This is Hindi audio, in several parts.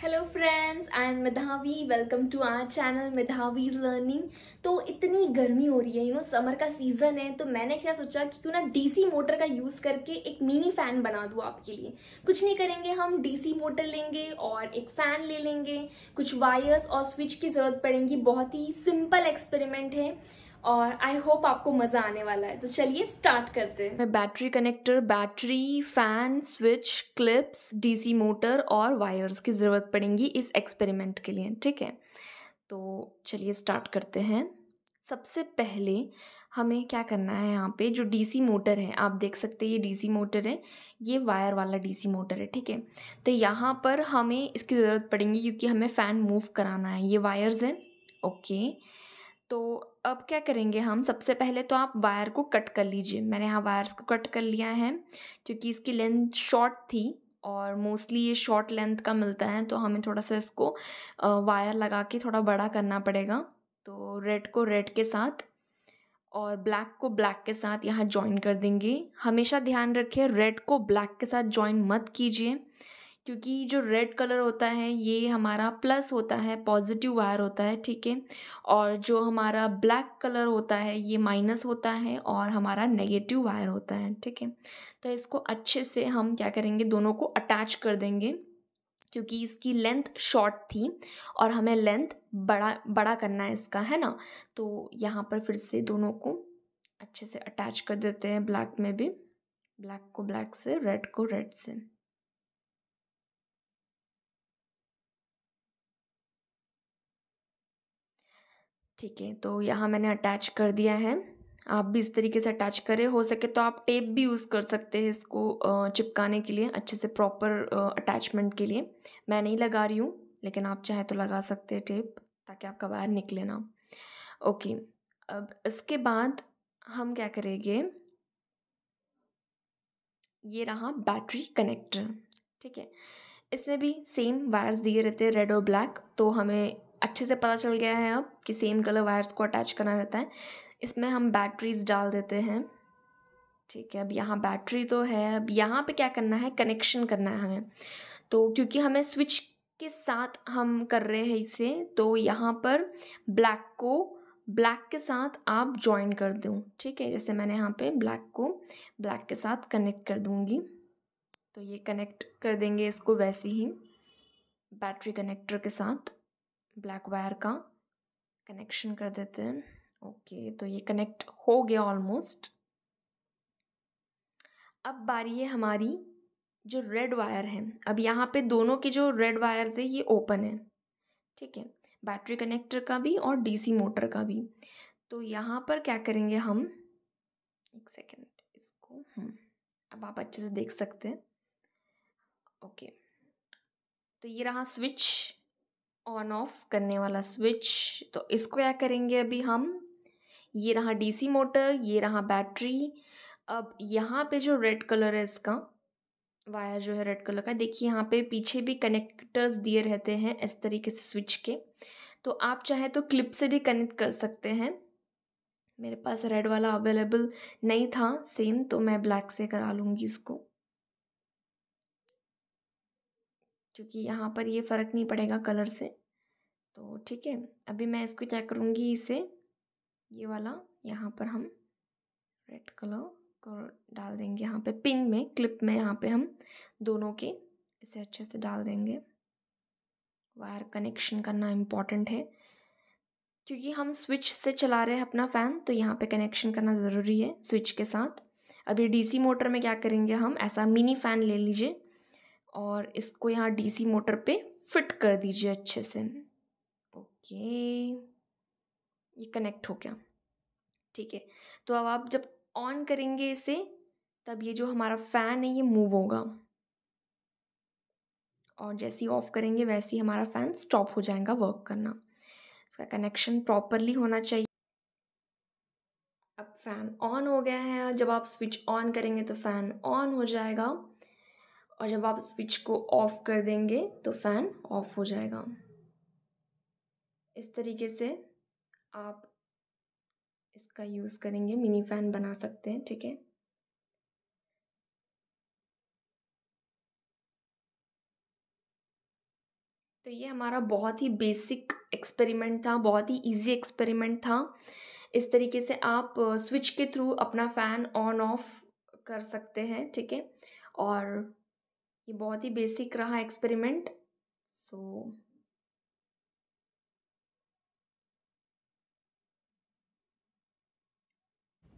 Hello friends I am Midhavi welcome to our channel Midhavi's learning तो इतनी गर्मी हो रही है यू नो समर का सीजन है तो मैंने क्या सोचा कि क्यों ना डीसी मोटर का यूज़ करके एक मिनी फैन बना दूँ आपके लिए कुछ नहीं करेंगे हम डीसी मोटर लेंगे और एक फैन ले लेंगे कुछ वायर्स और स्विच की ज़रूरत पड़ेगी बहुत ही सिंपल एक्सपेरिमेंट है और आई होप आपको मज़ा आने वाला है तो चलिए स्टार्ट करते हैं मैं battery connector battery fan switch clips DC motor और वायर्स की ज़रूरत पड़ेंगी इस एक्सपेरिमेंट के लिए ठीक है तो चलिए स्टार्ट करते हैं सबसे पहले हमें क्या करना है यहाँ पे जो डीसी मोटर है आप देख सकते हैं ये डीसी मोटर है ये वायर वाला डीसी मोटर है ठीक है तो यहाँ पर हमें इसकी ज़रूरत पड़ेगी क्योंकि हमें फ़ैन मूव कराना है ये वायर्स हैं ओके okay. तो अब क्या करेंगे हम सबसे पहले तो आप वायर को कट कर लीजिए मैंने यहाँ वायर्स को कट कर लिया है क्योंकि इसकी लेंथ शॉर्ट थी और मोस्टली ये शॉर्ट लेंथ का मिलता है तो हमें थोड़ा सा इसको वायर लगा के थोड़ा बड़ा करना पड़ेगा तो रेड को रेड के साथ और ब्लैक को ब्लैक के साथ यहाँ जॉइन कर देंगे हमेशा ध्यान रखिए रेड को ब्लैक के साथ जॉइन मत कीजिए क्योंकि जो रेड कलर होता है ये हमारा प्लस होता है पॉजिटिव वायर होता है ठीक है और जो हमारा ब्लैक कलर होता है ये माइनस होता है और हमारा नेगेटिव वायर होता है ठीक है तो इसको अच्छे से हम क्या करेंगे दोनों को अटैच कर देंगे क्योंकि इसकी लेंथ शॉर्ट थी और हमें लेंथ बड़ा बड़ा करना है इसका है ना तो यहाँ पर फिर से दोनों को अच्छे से अटैच कर देते हैं ब्लैक में भी ब्लैक को ब्लैक से रेड को रेड से ठीक है तो यहाँ मैंने अटैच कर दिया है आप भी इस तरीके से अटैच करें हो सके तो आप टेप भी यूज़ कर सकते हैं इसको चिपकाने के लिए अच्छे से प्रॉपर अटैचमेंट के लिए मैं नहीं लगा रही हूँ लेकिन आप चाहे तो लगा सकते हैं टेप ताकि आपका वायर निकले ना ओके अब इसके बाद हम क्या करेंगे ये रहा बैटरी कनेक्टर ठीक है इसमें भी सेम वायर्स दिए रहते हैं रेड और ब्लैक तो हमें अच्छे से पता चल गया है अब कि सेम कलर वायर्स को अटैच करना रहता है इसमें हम बैटरीज डाल देते हैं ठीक है अब यहाँ बैटरी तो है अब यहाँ पे क्या करना है कनेक्शन करना है हमें तो क्योंकि हमें स्विच के साथ हम कर रहे हैं इसे तो यहाँ पर ब्लैक को ब्लैक के साथ आप ज्वाइन कर दूँ ठीक है जैसे मैंने यहाँ पे ब्लैक को ब्लैक के साथ कनेक्ट कर दूँगी तो ये कनेक्ट कर देंगे इसको वैसे ही बैटरी कनेक्टर के साथ ब्लैक वायर का कनेक्शन कर देते हैं ओके तो ये कनेक्ट हो गया ऑलमोस्ट अब बारी है हमारी जो रेड वायर है अब यहाँ पे दोनों के जो रेड वायर्स है ये ओपन है ठीक है बैटरी कनेक्टर का भी और डीसी मोटर का भी तो यहाँ पर क्या करेंगे हम एक सेकेंड इसको हम हम्म, अब आप अच्छे से देख सकते हैं ओके तो ये रहा स्विच ऑन ऑफ करने वाला स्विच तो इसको क्या करेंगे अभी हम ये रहा डीसी मोटर ये रहा बैटरी अब यहाँ पे जो रेड कलर है इसका वायर जो है रेड कलर का देखिए यहाँ पे पीछे भी कनेक्टर्स दिए रहते हैं इस तरीके से स्विच के तो आप चाहे तो क्लिप से भी कनेक्ट कर सकते हैं मेरे पास रेड वाला अवेलेबल नहीं था सेम तो मैं ब्लैक से करा लूँगी इसको क्योंकि यहाँ पर ये फ़र्क नहीं पड़ेगा कलर से तो ठीक है अभी मैं इसको चेक करूँगी इसे ये वाला यहाँ पर हम रेड कलर को डाल देंगे यहाँ पे पिन में क्लिप में यहाँ पे हम दोनों के इसे अच्छे से डाल देंगे वायर कनेक्शन करना इम्पॉर्टेंट है क्योंकि हम स्विच से चला रहे हैं अपना फ़ैन तो यहाँ पे कनेक्शन करना ज़रूरी है स्विच के साथ अभी डीसी मोटर में क्या करेंगे हम ऐसा मिनी फ़ैन ले लीजिए और इसको यहाँ डीसी मोटर पे फिट कर दीजिए अच्छे से ओके ये कनेक्ट हो गया ठीक है तो अब आप जब ऑन करेंगे इसे तब ये जो हमारा फ़ैन है ये मूव होगा और जैसे ही ऑफ़ करेंगे वैसे ही हमारा फ़ैन स्टॉप हो जाएगा वर्क करना इसका कनेक्शन प्रॉपरली होना चाहिए अब फ़ैन ऑन हो गया है जब आप स्विच ऑन करेंगे तो फ़ैन ऑन हो जाएगा और जब आप स्विच को ऑफ कर देंगे तो फ़ैन ऑफ हो जाएगा इस तरीके से आप इसका यूज़ करेंगे मिनी फ़ैन बना सकते हैं ठीक है तो ये हमारा बहुत ही बेसिक एक्सपेरिमेंट था बहुत ही इजी एक्सपेरिमेंट था इस तरीके से आप स्विच के थ्रू अपना फ़ैन ऑन ऑफ कर सकते हैं ठीक है और ये बहुत ही बेसिक रहा एक्सपेरिमेंट सो so,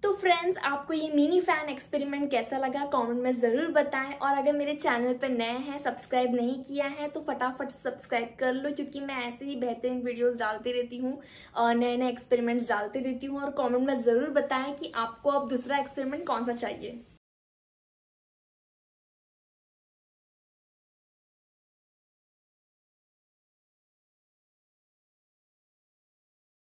तो फ्रेंड्स आपको ये मिनी फैन एक्सपेरिमेंट कैसा लगा कमेंट में ज़रूर बताएं और अगर मेरे चैनल पर नए हैं सब्सक्राइब नहीं किया है तो फटाफट सब्सक्राइब कर लो क्योंकि मैं ऐसे ही बेहतरीन वीडियोस डालती रहती हूँ नए नए एक्सपेरिमेंट्स डालती रहती हूँ और कमेंट में ज़रूर बताएं कि आपको अब दूसरा एक्सपेरिमेंट कौन सा चाहिए